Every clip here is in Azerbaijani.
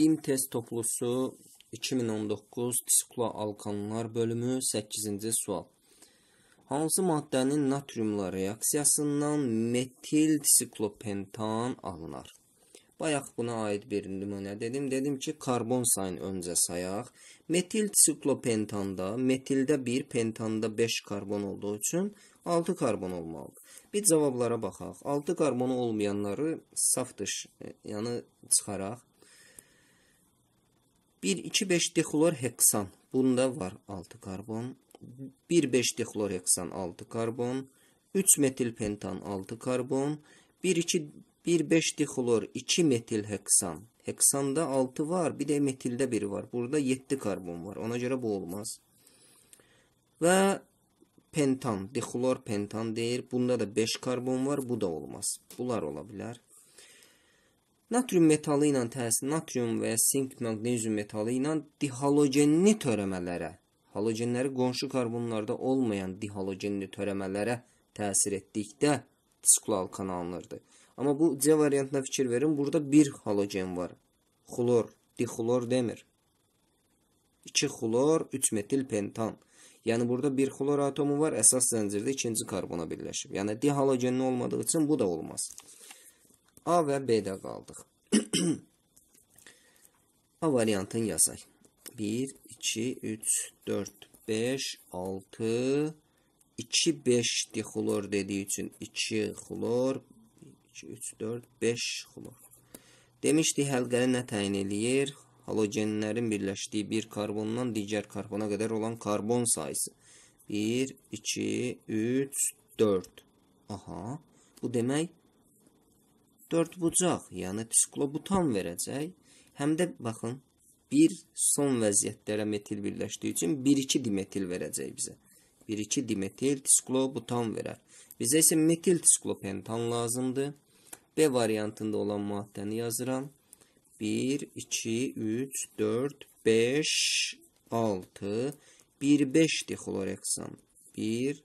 Steam test toplusu 2019 Psixla alqanlar bölümü 8-ci sual. Hansı maddənin natriumla reaksiyasından metil siklopentan alınır? Bayaq buna aid bir nümunə dedim. Dedim ki, karbon sayını öncə sayaq. Metil siklopentanda, metildə 1, pentanda 5 karbon olduğu üçün 6 karbon olmalıdır. Bir cavablara baxaq. 6 karbonu olmayanları saf dış, yəni çıxaraq. 1, 2, 5 heksan Bunda var 6 karbon. 1, 5 heksan 6 karbon. 3 metil pentan 6 karbon. 1, 2, 1, 5 deklor 2 metil heksan. Heksanda 6 var. Bir de metilde biri var. Burada 7 karbon var. Ona göre bu olmaz. Ve pentan, deklor pentan değil. Bunda da 5 karbon var. Bu da olmaz. Bunlar olabilir. Natrium metalı ilə təsir, natrium və ya sink maqnezium metalı ilə dihalogenli törəmələrə, halogenləri qonşu karbonlarda olmayan dihalogenli törəmələrə təsir etdikdə tisklu alkan alınırdı. Amma bu C variantına fikir verin, burada bir halogen var. Xlor, dixlor demir. 2 xlor, 3 metil pentan. Yəni burada bir xlor atomu var, əsas zəncirdə ikinci karbona birləşib. Yəni dihalogenli olmadığı üçün bu da olmaz. A və B-də qaldıq. A variantını yazaq. 1, 2, 3, 4, 5, 6, 2, 5 dixlor dediyi üçün 2 xlor, 2, 3, 4, 5 xlor. Demişdi, həlqəni nə təyin eləyir? Halogenlərin birləşdiyi bir karbondan digər karbona qədər olan karbon sayısı. 1, 2, 3, 4. Aha, bu demək dörd bucaq, yəni siklobutan verəcək. Həm də baxın, bir son vəziyyətlərə metil birləşdiyi üçün 1-2 dimetil verəcək bizə. 1-2 dimetil siklobutan verər. Bizə isə metil siklopentan lazımdır. B variantında olan maddəni yazıram. 1 2 3 4 5 6 1 5 dixlorheksan. 1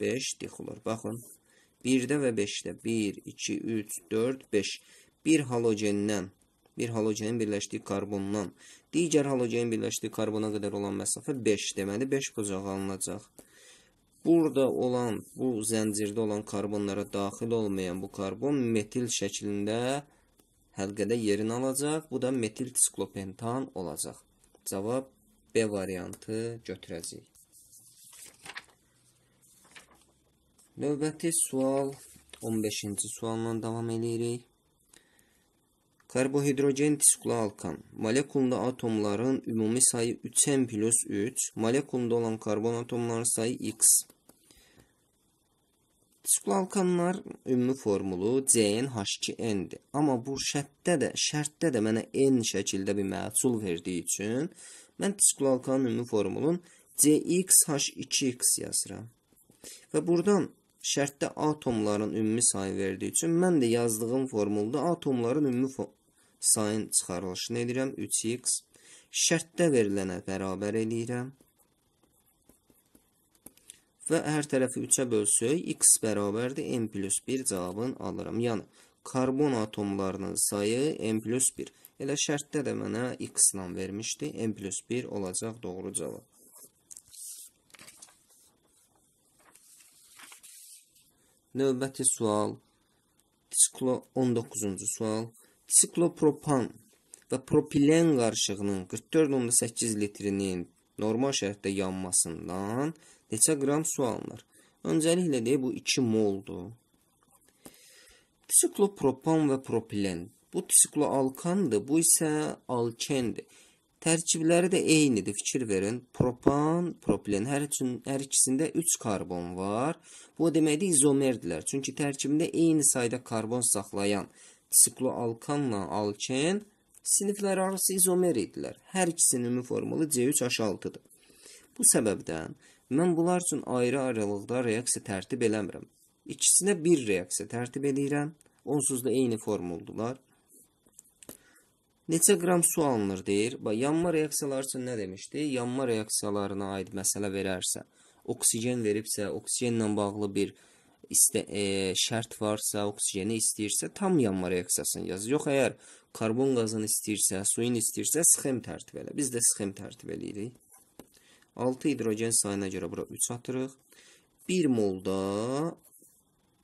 5 dixlor. Baxın, 1-də və 5-də 1, 2, 3, 4, 5 bir halogendən bir halogenin birləşdiyi karbondan digər halogenin birləşdiyi karbona qədər olan məsafə 5 deməli 5 bucağa alınacaq. Burada olan, bu zəncirdə olan karbonlara daxil olmayan bu karbon metil şəklində həlqədə yerini alacaq. Bu da metil siklopentan olacaq. Cavab B variantı götürəcəyik. Növbəti sual 15-ci sualla davam eləyirik. Karbohidrogen tisklu alkan molekulunda atomların ümumi sayı 3n plus 3, molekulunda olan karbon atomların sayı x. Tisklu alkanlar ümumi formulu CnH2n-dir. Amma bu şərtdə də, şərtdə də mənə n şəkildə bir məhsul verdiyi üçün mən tisklu alkanın ümumi formulun CxH2x yazıram. Və buradan şərtdə atomların ümumi sayı verdiyi üçün mən də yazdığım formulda atomların ümumi sayın çıxarılışını edirəm 3x şərtdə verilənə bərabər eləyirəm və hər tərəfi 3-ə bölsək x bərabərdir n plus 1 cavabını alıram. Yəni karbon atomlarının sayı n plus 1. Elə şərtdə də mənə x ilə vermişdi. n plus 1 olacaq doğru cavab. Növbəti sual siklo 19-cu sual. Siklopropan və propilen qarışığının 44.8 litrinin normal şərtdə yanmasından neçə qram su alınır? Öncəliklə deyə bu 2 moldur. Siklopropan və propilen. Bu sikloalkandır, bu isə alkendir. Tərkibləri də eynidir. Fikir verin. Propan, propilen hər üçün hər ikisində 3 karbon var. Bu deməkdir izomerdilər. Çünki tərkibində eyni sayda karbon saxlayan sikloalkanla alken sinifləri arası izomer idilər. Hər ikisinin ümumi formulu C3H6-dır. Bu səbəbdən mən bunlar üçün ayrı aralıqda reaksiya tərtib eləmirəm. İkisinə bir reaksiya tərtib edirəm. Onsuz da eyni formuldular neçə qram su alınır deyir. Bax, yanma reaksiyaları üçün nə demişdi? Yanma reaksiyalarına aid məsələ verərsə, oksigen veribsə, oksigenlə bağlı bir istə, e, şərt varsa, oksigeni istəyirsə, tam yanma reaksiyasını yaz. Yox, əgər karbon qazını istəyirsə, suyun istəyirsə, sxem tərtib elə. Biz də sxem tərtib eləyirik. 6 hidrogen sayına görə bura 3 atırıq. 1 molda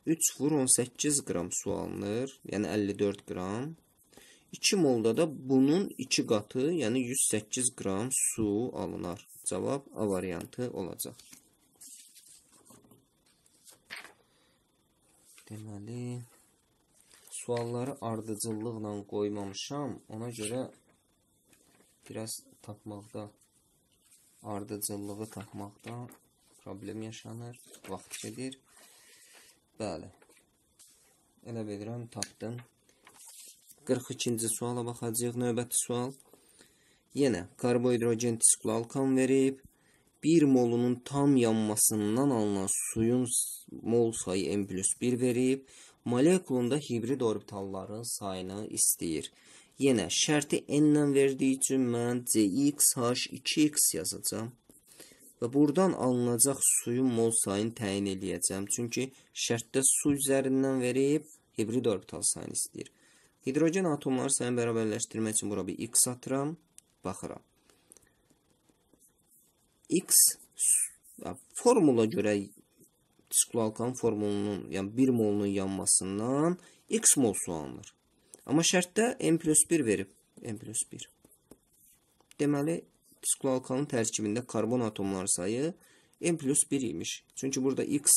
3 vur 18 qram su alınır, yəni 54 qram. 2 molda da bunun 2 qatı, yəni 108 qram su alınar. Cavab A variantı olacaq. Deməli, sualları ardıcıllıqla qoymamışam. Ona görə biraz tapmaqda, ardıcıllığı tapmaqda problem yaşanır, vaxt gedir. Bəli, elə bilirəm, tapdım. 42-ci suala baxacağıq. Növbəti sual. Yenə karbohidrogen tisklalkan verib. 1 molunun tam yanmasından alınan suyun mol sayı n plus 1 verib. Molekulunda hibrid orbitalların sayını istəyir. Yenə şərti n-lə verdiyi üçün mən CXH2X yazacağam. Və buradan alınacaq suyun mol sayını təyin eləyəcəm. Çünki şərtdə su üzərindən verib, hibrid orbital sayını istəyir. Hidrogen atomları sayını bərabərləşdirmək üçün bura bir x atıram, baxıram. x formula görə siklalkan formulunun, yəni 1 molunun yanmasından x mol su alınır. Amma şərtdə n plus 1 verib. n plus 1. Deməli, siklalkanın tərkibində karbon atomları sayı n plus 1 imiş. Çünki burada x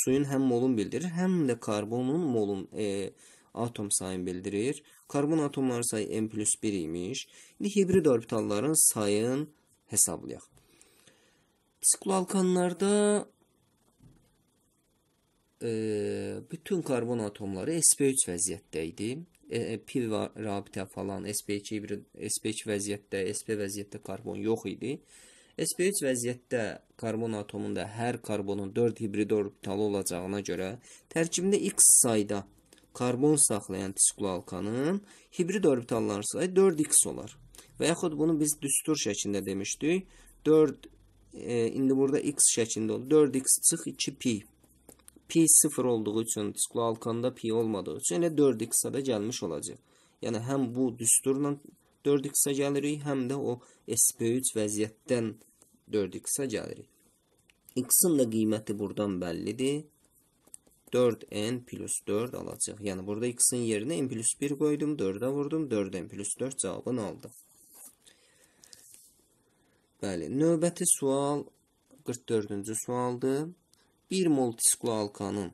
suyun həm molun bildirir, həm də karbonun molun, e, karbonun atom sayını bildirir. Karbon atomları sayı n plus 1 imiş. İndi hibrid orbitalların sayını hesablayaq. Sikloalkanlarda e, bütün karbon atomları sp3 vəziyyətdə idi. E, e pi rabitə falan sp2 hibrid sp2 vəziyyətdə, sp vəziyyətdə karbon yox idi. sp3 vəziyyətdə karbon atomunda hər karbonun 4 hibrid orbitalı olacağına görə tərkibində x sayda karbon saxlayan siklolkanın hibrid orbitalları sayı 4x olar. Və yaxud bunu biz düstur şəklində demişdik. 4 e, indi burada x şəklində oldu. 4x çıx 2pi. Pi 0 olduğu üçün siklolkanda pi olmadığı üçün elə 4x-a da gəlmiş olacaq. Yəni həm bu düsturla 4x-a gəlirik, həm də o SP3 vəziyyətdən 4x-a gəlirik. X-in də qiyməti buradan bəllidir. 4n plus 4 alacaq. Yəni burada x-in yerinə n plus 1 qoydum, 4-ə vurdum, 4n plus 4 cavabını aldım. Bəli, növbəti sual 44-cü sualdır. 1 mol tisklu alkanın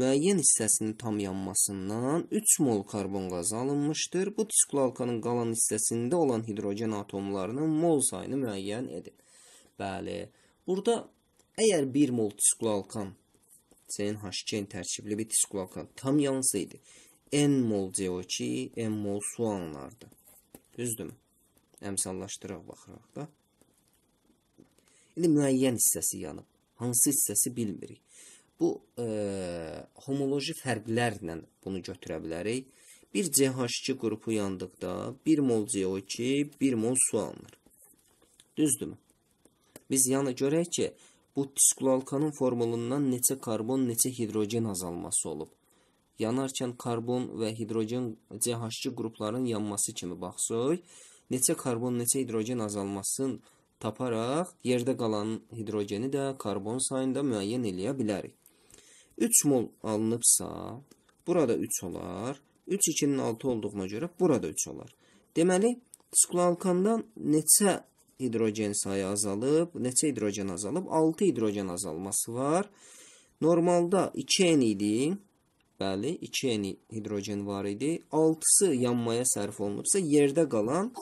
müəyyən hissəsinin tam yanmasından 3 mol karbon qazı alınmışdır. Bu tisklu alkanın qalan hissəsində olan hidrogen atomlarının mol sayını müəyyən edin. Bəli, burada əgər 1 mol tisklu alkan CnH2 tərkibli bir diskulaktan tam yalnız idi. N mol CO2, N mol su anlardı. Düzdürmü? Əmsallaşdıraq baxıraq da. İndi müəyyən hissəsi yanıb. Hansı hissəsi bilmirik. Bu e, homoloji fərqlərlə bunu götürə bilərik. Bir CH2 qrupu yandıqda 1 mol CO2, 1 mol su alınır. Düzdürmü? Biz yana görək ki, Bu psikulalkanın formulundan neçə karbon, neçə hidrogen azalması olub. Yanarkən karbon və hidrogen CH2 qrupların yanması kimi baxsaq, neçə karbon, neçə hidrogen azalmasını taparaq yerdə qalan hidrogeni də karbon sayında müəyyən eləyə bilərik. 3 mol alınıbsa, burada 3 olar. 3 2-nin 6 olduğuna görə burada 3 olar. Deməli, psikulalkandan neçə hidrogen sayı azalıb. Neçə hidrogen azalıb? 6 hidrogen azalması var. Normalda 2N idi. Bəli, 2N hidrogen var idi. 6-sı yanmaya sərf olunubsa, yerdə qalan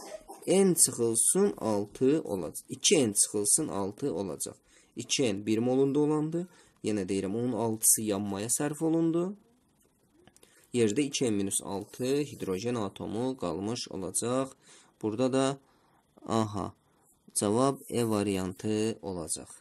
N çıxılsın 6 olacaq. 2N çıxılsın 6 olacaq. 2N 1 molunda olandı. Yenə deyirəm, onun 6-sı yanmaya sərf olundu. Yerdə 2N-6 hidrogen atomu qalmış olacaq. Burada da aha Cavab E variantı olacaq.